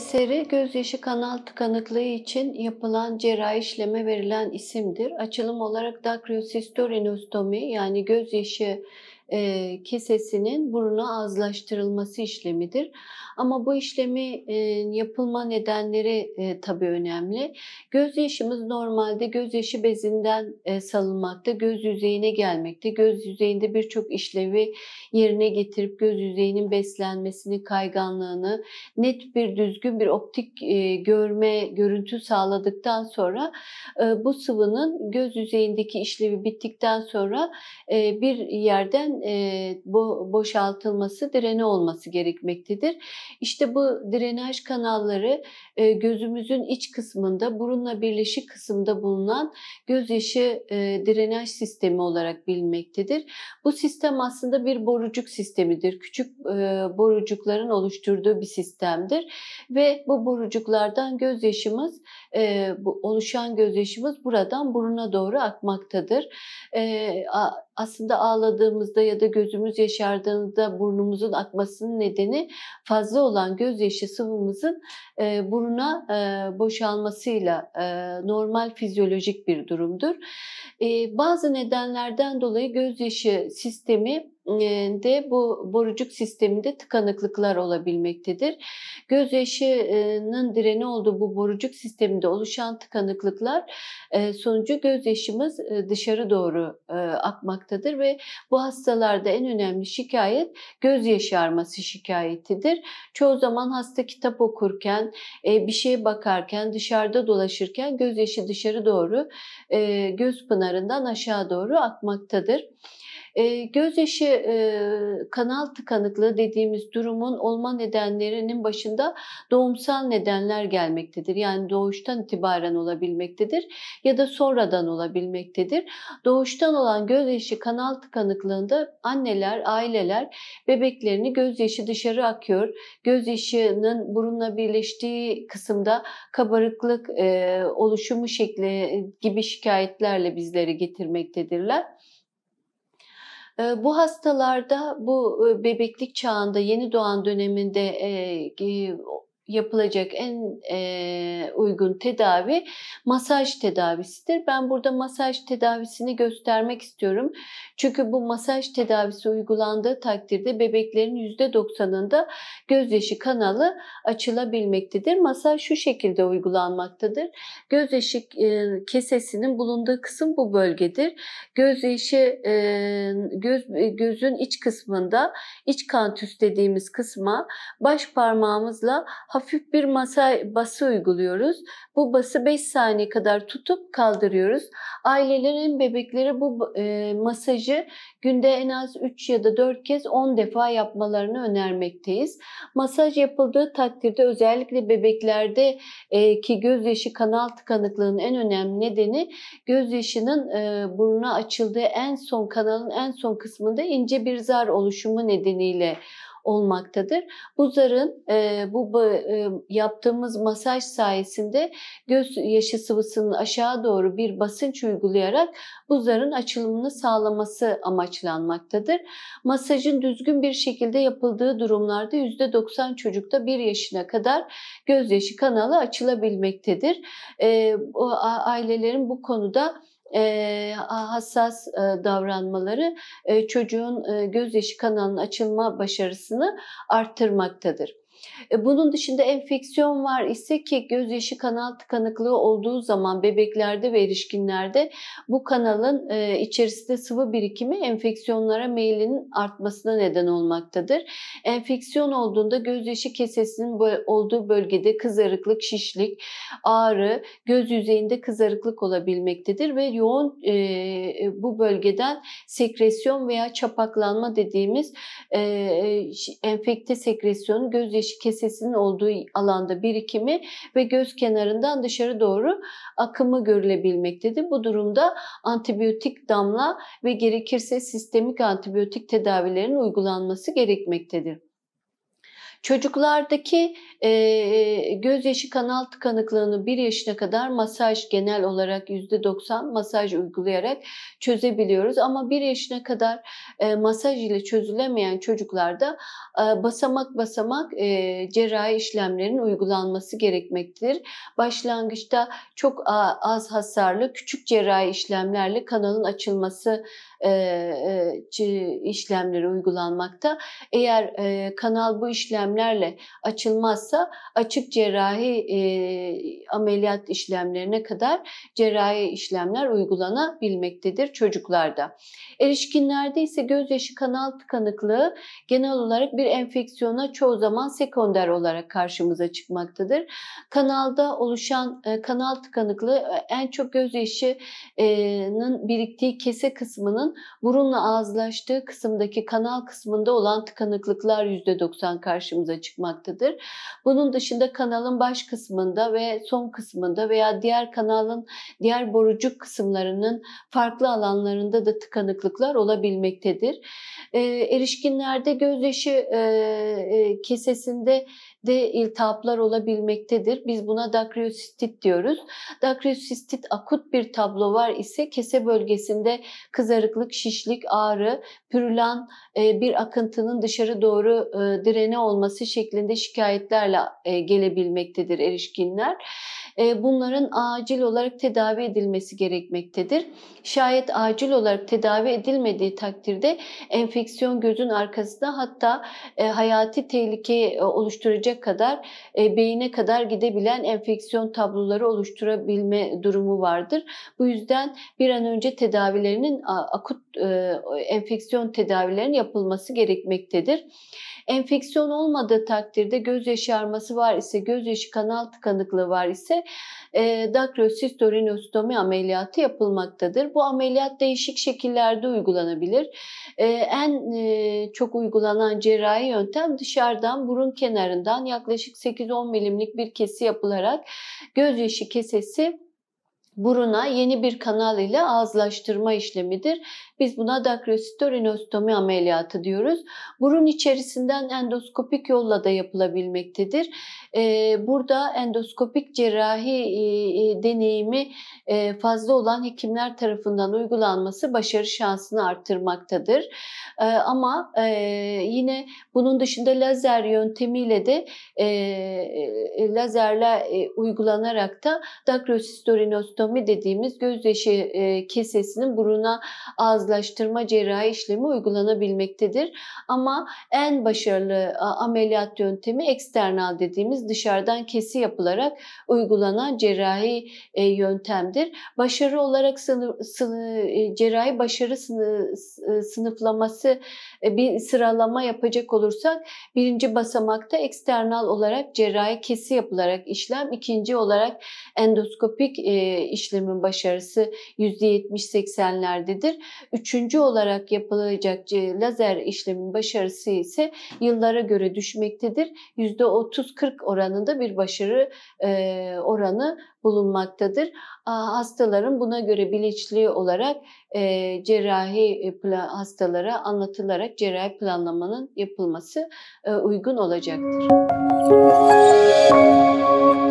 eseri gözyaşı kanal tıkanıklığı için yapılan cerrahi işleme verilen isimdir. Açılım olarak dakriyosistorinöstomi yani gözyaşı e, kesesinin buruna azlaştırılması işlemidir. Ama bu işlemi e, yapılma nedenleri e, tabii önemli. Gözyaşımız normalde gözyaşı bezinden e, salınmakta, göz yüzeyine gelmekte. Göz yüzeyinde birçok işlevi yerine getirip göz yüzeyinin beslenmesini, kayganlığını, net bir düzgün bir optik e, görme, görüntü sağladıktan sonra e, bu sıvının göz yüzeyindeki işlevi bittikten sonra e, bir yerden e, bo boşaltılması direni olması gerekmektedir. İşte bu drenaj kanalları e, gözümüzün iç kısmında, burunla birleşik kısımda bulunan gözyaşı e, drenaj sistemi olarak bilinmektedir. Bu sistem aslında bir borucuk sistemidir. Küçük e, borucukların oluşturduğu bir sistemdir ve bu borucuklardan gözyaşımız, e, bu oluşan gözyaşımız buradan buruna doğru akmaktadır. E, a, aslında ağladığımızda ya da gözümüz yaşardığında burnumuzun akmasının nedeni fazla olan gözyaşı sıvımızın e, buruna e, boşalmasıyla e, normal fizyolojik bir durumdur. E, bazı nedenlerden dolayı gözyaşı sistemi de bu borucuk sisteminde tıkanıklıklar olabilmektedir. Gözyaşının direni olduğu bu borucuk sisteminde oluşan tıkanıklıklar sonucu gözyaşımız dışarı doğru akmaktadır ve bu hastalarda en önemli şikayet göz yaşarması şikayetidir. Çoğu zaman hasta kitap okurken, bir şeye bakarken, dışarıda dolaşırken gözyaşı dışarı doğru göz pınarından aşağı doğru akmaktadır. E, gözyaşı e, kanal tıkanıklığı dediğimiz durumun olma nedenlerinin başında doğumsal nedenler gelmektedir. Yani doğuştan itibaren olabilmektedir ya da sonradan olabilmektedir. Doğuştan olan gözyaşı kanal tıkanıklığında anneler, aileler bebeklerini gözyaşı dışarı akıyor. Gözyaşının burunla birleştiği kısımda kabarıklık e, oluşumu şekli gibi şikayetlerle bizlere getirmektedirler. Ee, bu hastalarda bu e, bebeklik çağında yeni doğan döneminde e, yapılacak en e, uygun tedavi masaj tedavisidir. Ben burada masaj tedavisini göstermek istiyorum. Çünkü bu masaj tedavisi uygulandığı takdirde bebeklerin %90'ında gözyaşı kanalı açılabilmektedir. Masaj şu şekilde uygulanmaktadır. Gözyaşı e, kesesinin bulunduğu kısım bu bölgedir. Gözyaşı e, göz gözün iç kısmında iç kantüs dediğimiz kısma baş parmağımızla hafif bir masa bası uyguluyoruz. Bu bası 5 saniye kadar tutup kaldırıyoruz. Ailelerin bebekleri bu e, masajı günde en az 3 ya da 4 kez 10 defa yapmalarını önermekteyiz. Masaj yapıldığı takdirde özellikle bebeklerde e, ki gözyaşı kanal tıkanıklığının en önemli nedeni gözyaşının e, buruna açıldığı en son kanalın en son kısmında ince bir zar oluşumu nedeniyle olmaktadır. Bu zarın e, bu e, yaptığımız masaj sayesinde göz yaşı sıvısının aşağı doğru bir basınç uygulayarak bu zarın açılımını sağlaması amaçlanmaktadır. Masajın düzgün bir şekilde yapıldığı durumlarda %90 çocukta 1 yaşına kadar gözyaşı kanalı açılabilmektedir. E, o, ailelerin bu konuda e, hassas e, davranmaları e, çocuğun e, gözyaşı kanalının açılma başarısını arttırmaktadır. E, bunun dışında enfeksiyon var ise ki gözyaşı kanal tıkanıklığı olduğu zaman bebeklerde ve erişkinlerde bu kanalın e, içerisinde sıvı birikimi enfeksiyonlara meyilinin artmasına neden olmaktadır. Enfeksiyon olduğunda gözyaşı kesesinin olduğu bölgede kızarıklık, şişlik, ağrı, göz yüzeyinde kızarıklık olabilmektedir ve yoğun e, e bu bölgeden sekresyon veya çapaklanma dediğimiz e, enfekte sekresyonu gözyaşı kesesinin olduğu alanda birikimi ve göz kenarından dışarı doğru akımı görülebilmektedir. Bu durumda antibiyotik damla ve gerekirse sistemik antibiyotik tedavilerin uygulanması gerekmektedir. Çocuklardaki e, gözyaşı kanal tıkanıklığını 1 yaşına kadar masaj genel olarak %90 masaj uygulayarak çözebiliyoruz. Ama 1 yaşına kadar e, masaj ile çözülemeyen çocuklarda e, basamak basamak e, cerrahi işlemlerin uygulanması gerekmektedir. Başlangıçta çok az hasarlı küçük cerrahi işlemlerle kanalın açılması işlemleri uygulanmakta. Eğer kanal bu işlemlerle açılmazsa açık cerrahi ameliyat işlemlerine kadar cerrahi işlemler uygulanabilmektedir çocuklarda. Erişkinlerde ise gözyaşı kanal tıkanıklığı genel olarak bir enfeksiyona çoğu zaman sekonder olarak karşımıza çıkmaktadır. Kanalda oluşan kanal tıkanıklığı en çok gözyaşının biriktiği kese kısmının zaman burunla ağızlaştığı kısımdaki kanal kısmında olan tıkanıklıklar %90 karşımıza çıkmaktadır. Bunun dışında kanalın baş kısmında ve son kısmında veya diğer kanalın diğer borucuk kısımlarının farklı alanlarında da tıkanıklıklar olabilmektedir. E, erişkinlerde gözyaşı e, e, kesesinde de iltihaplar olabilmektedir. Biz buna dakriosistit diyoruz. Dakriosistit akut bir tablo var ise kese bölgesinde kızarıklık sıcaklık, şişlik, ağrı, pürülen e, bir akıntının dışarı doğru e, direne olması şeklinde şikayetlerle e, gelebilmektedir erişkinler. Ee, bunların acil olarak tedavi edilmesi gerekmektedir. Şayet acil olarak tedavi edilmediği takdirde enfeksiyon gözün arkasında hatta e, hayati tehlike e, oluşturacak kadar e, beyine kadar gidebilen enfeksiyon tabloları oluşturabilme durumu vardır. Bu yüzden bir an önce tedavilerinin akut enfeksiyon tedavilerinin yapılması gerekmektedir. Enfeksiyon olmadığı takdirde göz yaşarması var ise, göz gözyaşı kanal tıkanıklığı var ise e, dakrosistorinöstomi ameliyatı yapılmaktadır. Bu ameliyat değişik şekillerde uygulanabilir. E, en e, çok uygulanan cerrahi yöntem dışarıdan burun kenarından yaklaşık 8-10 milimlik bir kesi yapılarak göz gözyaşı kesesi buruna yeni bir kanal ile ağızlaştırma işlemidir biz buna dakrositorinöstomi ameliyatı diyoruz. Burun içerisinden endoskopik yolla da yapılabilmektedir. Ee, burada endoskopik cerrahi e, e, deneyimi e, fazla olan hekimler tarafından uygulanması başarı şansını artırmaktadır. Ee, ama yine bunun dışında lazer yöntemiyle de lazerle uygulanarak da dakrositorinöstomi dediğimiz gözyaşı kesesinin buruna ağızda yalnızlaştırma cerrahi işlemi uygulanabilmektedir. Ama en başarılı ameliyat yöntemi eksternal dediğimiz dışarıdan kesi yapılarak uygulanan cerrahi e, yöntemdir. Başarı olarak sınıf, sınıf, e, cerrahi başarı sınıf, sınıflaması e, bir sıralama yapacak olursak birinci basamakta eksternal olarak cerrahi kesi yapılarak işlem, ikinci olarak endoskopik işlemin başarısı %70-80'lerdedir. Üçüncü olarak yapılacak e, lazer işlemin başarısı ise yıllara göre düşmektedir. %30-40 oranında bir başarı e, oranı bulunmaktadır. Hastaların buna göre bilinçli olarak e, cerrahi hastalara anlatılarak cerrahi planlamanın yapılması uygun olacaktır. Müzik